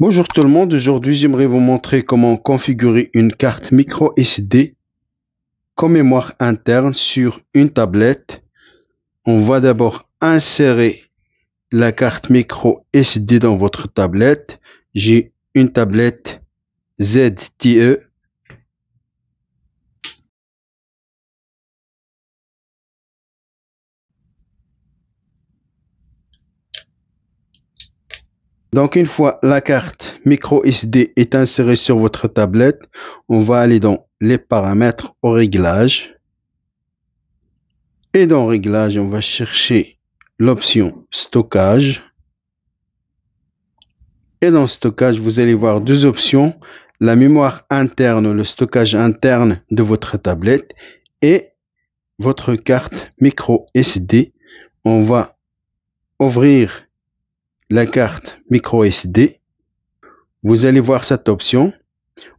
Bonjour tout le monde, aujourd'hui j'aimerais vous montrer comment configurer une carte micro SD comme mémoire interne sur une tablette. On va d'abord insérer la carte micro SD dans votre tablette. J'ai une tablette ZTE Donc une fois la carte micro SD est insérée sur votre tablette, on va aller dans les paramètres au réglage. Et dans réglage, on va chercher l'option stockage. Et dans stockage, vous allez voir deux options, la mémoire interne, le stockage interne de votre tablette et votre carte micro SD. On va ouvrir la carte sd Vous allez voir cette option.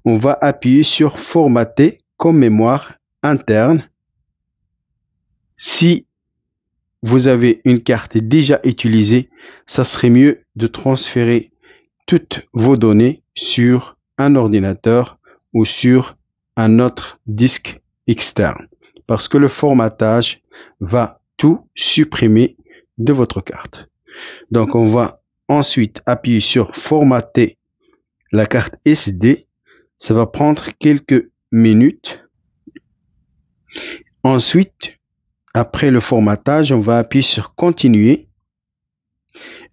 On va appuyer sur formater comme mémoire interne. Si vous avez une carte déjà utilisée, ça serait mieux de transférer toutes vos données sur un ordinateur ou sur un autre disque externe parce que le formatage va tout supprimer de votre carte. Donc on va Ensuite, appuyez sur Formater la carte SD. Ça va prendre quelques minutes. Ensuite, après le formatage, on va appuyer sur Continuer.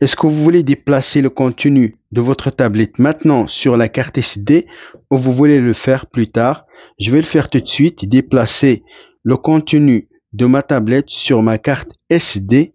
Est-ce que vous voulez déplacer le contenu de votre tablette maintenant sur la carte SD ou vous voulez le faire plus tard Je vais le faire tout de suite, déplacer le contenu de ma tablette sur ma carte SD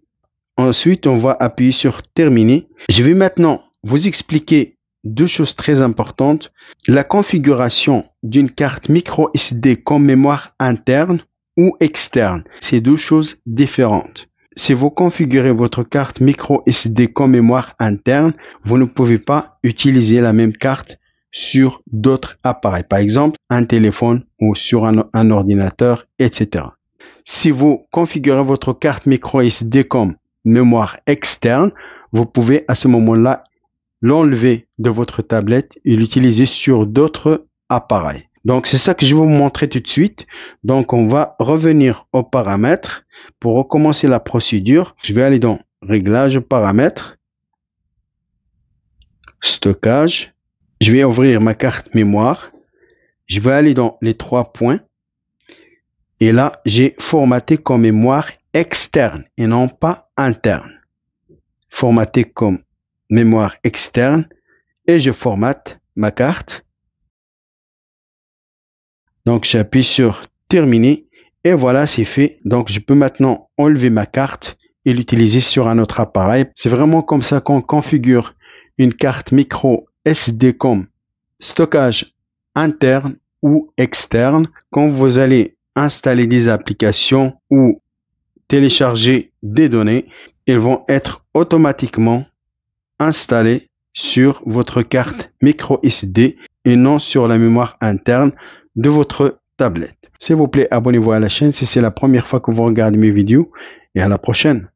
Ensuite, on va appuyer sur terminer. Je vais maintenant vous expliquer deux choses très importantes. La configuration d'une carte micro SD comme mémoire interne ou externe. C'est deux choses différentes. Si vous configurez votre carte micro SD comme mémoire interne, vous ne pouvez pas utiliser la même carte sur d'autres appareils. Par exemple, un téléphone ou sur un, ordinateur, etc. Si vous configurez votre carte micro SD comme mémoire externe, vous pouvez à ce moment-là l'enlever de votre tablette et l'utiliser sur d'autres appareils. Donc c'est ça que je vais vous montrer tout de suite. Donc on va revenir aux paramètres pour recommencer la procédure. Je vais aller dans réglage paramètres, stockage. Je vais ouvrir ma carte mémoire. Je vais aller dans les trois points. Et là, j'ai formaté comme mémoire externe et non pas interne. Formaté comme mémoire externe et je formate ma carte. Donc j'appuie sur terminer et voilà c'est fait. Donc je peux maintenant enlever ma carte et l'utiliser sur un autre appareil. C'est vraiment comme ça qu'on configure une carte micro SD comme stockage interne ou externe quand vous allez installer des applications ou télécharger des données, elles vont être automatiquement installées sur votre carte micro SD et non sur la mémoire interne de votre tablette. S'il vous plaît, abonnez-vous à la chaîne si c'est la première fois que vous regardez mes vidéos et à la prochaine.